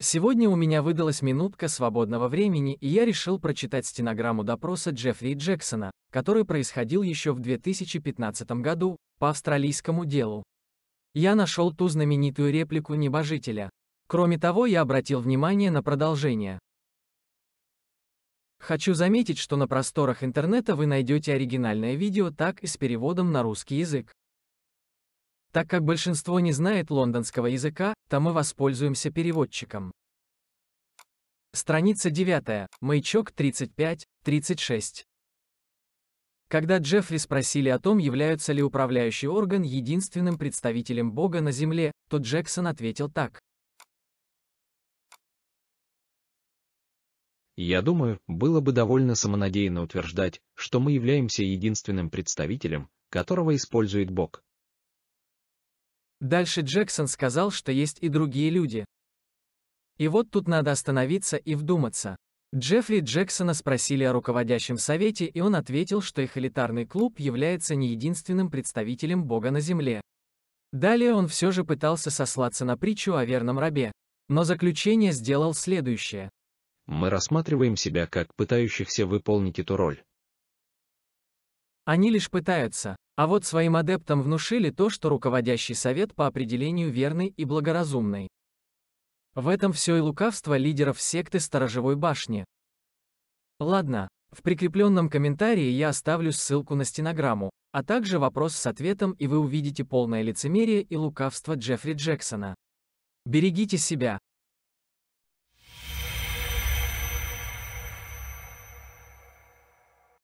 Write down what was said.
Сегодня у меня выдалась минутка свободного времени, и я решил прочитать стенограмму допроса Джеффри Джексона, который происходил еще в 2015 году, по австралийскому делу. Я нашел ту знаменитую реплику небожителя. Кроме того, я обратил внимание на продолжение. Хочу заметить, что на просторах интернета вы найдете оригинальное видео так и с переводом на русский язык. Так как большинство не знает лондонского языка, то мы воспользуемся переводчиком. Страница 9, маячок 35-36. Когда Джеффри спросили о том, являются ли управляющий орган единственным представителем Бога на Земле, то Джексон ответил так. Я думаю, было бы довольно самонадеянно утверждать, что мы являемся единственным представителем, которого использует Бог. Дальше Джексон сказал, что есть и другие люди. И вот тут надо остановиться и вдуматься. Джеффри Джексона спросили о руководящем совете, и он ответил, что их элитарный клуб является не единственным представителем Бога на земле. Далее он все же пытался сослаться на притчу о верном рабе, но заключение сделал следующее. Мы рассматриваем себя как пытающихся выполнить эту роль, они лишь пытаются. А вот своим адептам внушили то, что руководящий совет по определению верный и благоразумный. В этом все и лукавство лидеров секты Сторожевой башни. Ладно, в прикрепленном комментарии я оставлю ссылку на стенограмму, а также вопрос с ответом и вы увидите полное лицемерие и лукавство Джеффри Джексона. Берегите себя.